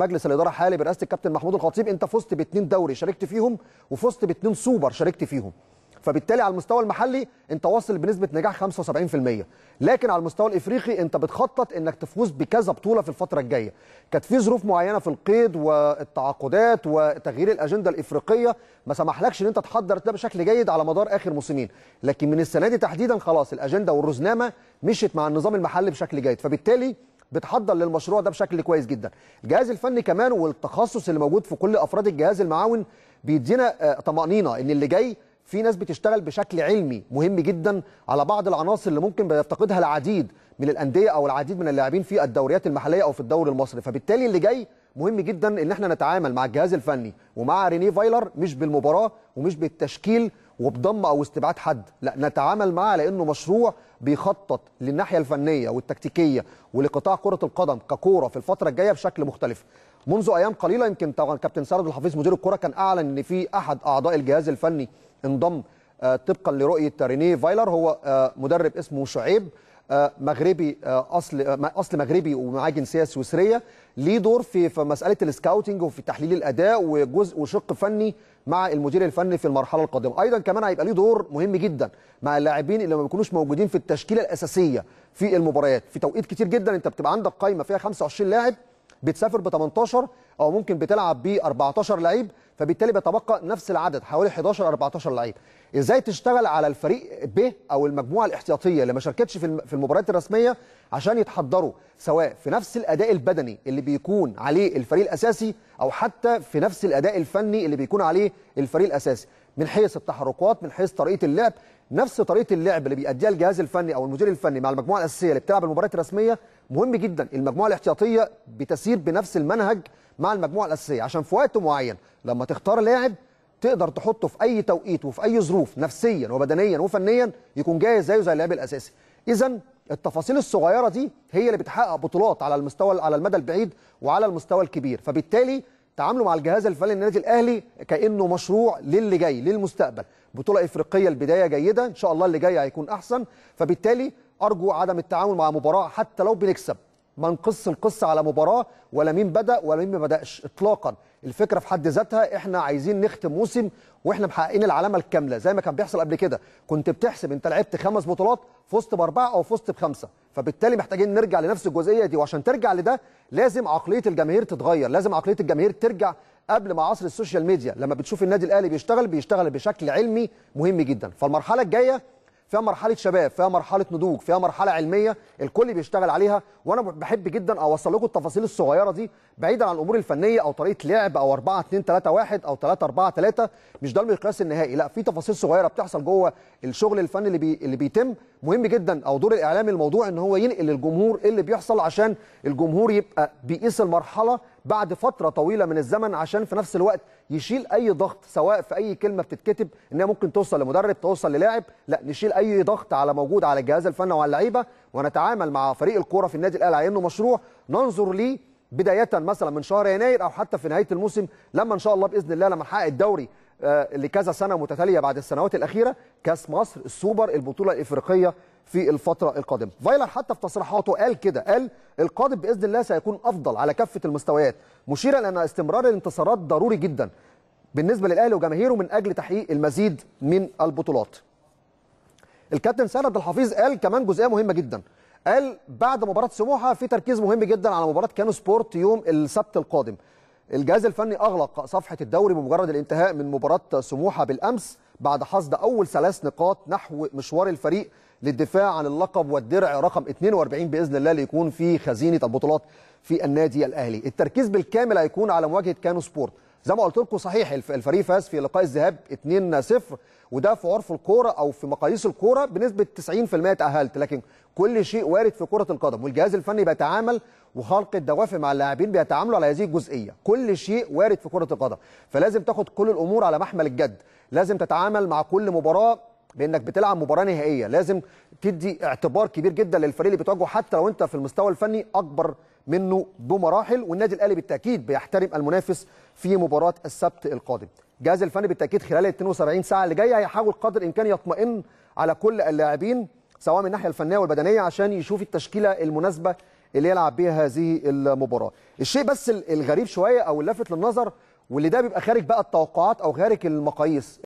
مجلس الاداره حالي برئاسه الكابتن محمود الخطيب انت فزت باثنين دوري شاركت فيهم وفزت باثنين سوبر شاركت فيهم فبالتالي على المستوى المحلي انت واصل بنسبه نجاح 75% لكن على المستوى الافريقي انت بتخطط انك تفوز بكذا بطوله في الفتره الجايه كانت في ظروف معينه في القيد والتعاقدات وتغيير الاجنده الافريقيه ما سمحلكش ان انت تحضر ده بشكل جيد على مدار اخر موسمين لكن من السنه دي تحديدا خلاص الاجنده والرزنامه مشيت مع النظام المحلي بشكل جيد فبالتالي بتحضر للمشروع ده بشكل كويس جدا الجهاز الفني كمان والتخصص اللي موجود في كل افراد الجهاز المعاون بيدينا آه، طمانينه ان اللي جاي في ناس بتشتغل بشكل علمي مهم جدا على بعض العناصر اللي ممكن بيفتقدها العديد من الانديه او العديد من اللاعبين في الدوريات المحليه او في الدوري المصري فبالتالي اللي جاي مهم جدا ان احنا نتعامل مع الجهاز الفني ومع ريني فايلر مش بالمباراه ومش بالتشكيل وبضم او استبعاد حد لا نتعامل معاه لانه مشروع بيخطط للناحيه الفنيه والتكتيكيه ولقطاع كره القدم ككوره في الفتره الجايه بشكل مختلف منذ ايام قليله يمكن طبعا كابتن سرد الحفيظ مدير الكره كان اعلن ان في احد اعضاء الجهاز الفني انضم آه، طبقا لرؤيه رينيه فايلر هو آه، مدرب اسمه شعيب آه، مغربي آه، اصل آه، اصل مغربي ومعاه جنسيه سويسريه ليه دور في في مساله السكاوتنج وفي تحليل الاداء وجزء وشق فني مع المدير الفني في المرحله القادمه ايضا كمان هيبقى ليه دور مهم جدا مع اللاعبين اللي ما بيكونوش موجودين في التشكيله الاساسيه في المباريات في توقيت كتير جدا انت بتبقى عندك قائمه فيها 25 لاعب بتسافر ب 18 او ممكن بتلعب ب 14 لعيب فبالتالي بيتبقى نفس العدد حوالي 11 14 لعيب ازاي تشتغل على الفريق ب او المجموعه الاحتياطيه اللي ما شاركتش في المباريات الرسميه عشان يتحضروا سواء في نفس الاداء البدني اللي بيكون عليه الفريق الاساسي او حتى في نفس الاداء الفني اللي بيكون عليه الفريق الاساسي من حيث التحركات من حيث طريقه اللعب نفس طريقه اللعب اللي بيأديها الجهاز الفني او المدير الفني مع المجموعه الاساسيه اللي بتلعب المباريات الرسميه مهم جدا المجموعه الاحتياطيه بتسير بنفس المنهج مع المجموعه الاساسيه عشان في وقت معين لما تختار لاعب تقدر تحطه في اي توقيت وفي اي ظروف نفسيا وبدنيا وفنيا يكون جاهز زيه زي اللاعب الاساسي اذا التفاصيل الصغيره دي هي اللي بتحقق بطولات على المستوى على المدى البعيد وعلى المستوى الكبير فبالتالي تعامله مع الجهاز الفني للنادي الاهلي كانه مشروع للي جاي للمستقبل بطوله افريقيه البدايه جيده ان شاء الله اللي جاي هيكون احسن فبالتالي ارجو عدم التعامل مع مباراه حتى لو بنكسب ما نقص القصه على مباراه ولا مين بدا ولا مين ما بداش اطلاقا الفكره في حد ذاتها احنا عايزين نختم موسم واحنا محققين العلامه الكامله زي ما كان بيحصل قبل كده كنت بتحسب انت لعبت خمس بطولات فزت باربعه او فزت بخمسه فبالتالي محتاجين نرجع لنفس الجزئيه دي وعشان ترجع لده لازم عقليه الجماهير تتغير لازم عقليه الجماهير ترجع قبل ما عصر السوشيال ميديا لما بتشوف النادي الاهلي بيشتغل بيشتغل بشكل علمي مهم جدا فالمرحله الجايه فيها مرحله شباب فيها مرحله نضوج فيها مرحله علميه الكل بيشتغل عليها وانا بحب جدا اوصل لكم التفاصيل الصغيره دي بعيدا عن الامور الفنيه او طريقه لعب او 4 2 3 1 او 3 4 3 مش ده المقياس النهائي لا في تفاصيل صغيره بتحصل جوه الشغل الفني اللي بي... اللي بيتم مهم جدا او دور الاعلام الموضوع ان هو ينقل للجمهور إيه اللي بيحصل عشان الجمهور يبقى بيقيس المرحله بعد فتره طويله من الزمن عشان في نفس الوقت يشيل اي ضغط سواء في اي كلمه بتتكتب انها ممكن توصل لمدرب توصل للاعب لا نشيل اي ضغط على موجود على الجهاز الفني وعلى اللعيبه ونتعامل مع فريق الكوره في النادي الاهلي على انه مشروع ننظر ليه بدايه مثلا من شهر يناير او حتى في نهايه الموسم لما ان شاء الله باذن الله لما نحقق الدوري آه، لكذا سنه متتاليه بعد السنوات الاخيره كاس مصر السوبر البطوله الافريقيه في الفتره القادمه فايلر حتى في تصريحاته قال كده قال القادم باذن الله سيكون افضل على كافه المستويات مشيرا ان استمرار الانتصارات ضروري جدا بالنسبه للاهلي وجماهيره من اجل تحقيق المزيد من البطولات الكابتن سيد عبد الحفيظ قال كمان جزئيه مهمه جدا قال بعد مباراه سموحه في تركيز مهم جدا على مباراه كانو سبورت يوم السبت القادم الجهاز الفني اغلق صفحه الدوري بمجرد الانتهاء من مباراه سموحه بالامس بعد حصد اول ثلاث نقاط نحو مشوار الفريق للدفاع عن اللقب والدرع رقم 42 باذن الله ليكون في خزينه البطولات في النادي الاهلي التركيز بالكامل هيكون على مواجهه كانو سبورت زي ما قلت لكم صحيح الفريق فاز في لقاء الذهاب 2-0 وده في عرف الكوره او في مقاييس الكوره بنسبه 90% تاهلت لكن كل شيء وارد في كره القدم والجهاز الفني بيتعامل وخلق الدوافع مع اللاعبين بيتعاملوا على هذه الجزئيه كل شيء وارد في كره القدم فلازم تاخد كل الامور على محمل الجد لازم تتعامل مع كل مباراه بانك بتلعب مباراه نهائيه لازم تدي اعتبار كبير جدا للفريق اللي بتواجهه حتى لو انت في المستوى الفني اكبر منه بمراحل والنادي الاهلي بالتاكيد بيحترم المنافس في مباراه السبت القادم الجهاز الفني بالتاكيد خلال ال 72 ساعه اللي جايه هيحاول قدر الامكان يطمئن على كل اللاعبين سواء من الناحيه الفنيه والبدنيه عشان يشوف التشكيله المناسبه اللي يلعب بيها هذه المباراه الشيء بس الغريب شويه او اللافت للنظر واللي ده بيبقى خارج بقى التوقعات او خارج المقاييس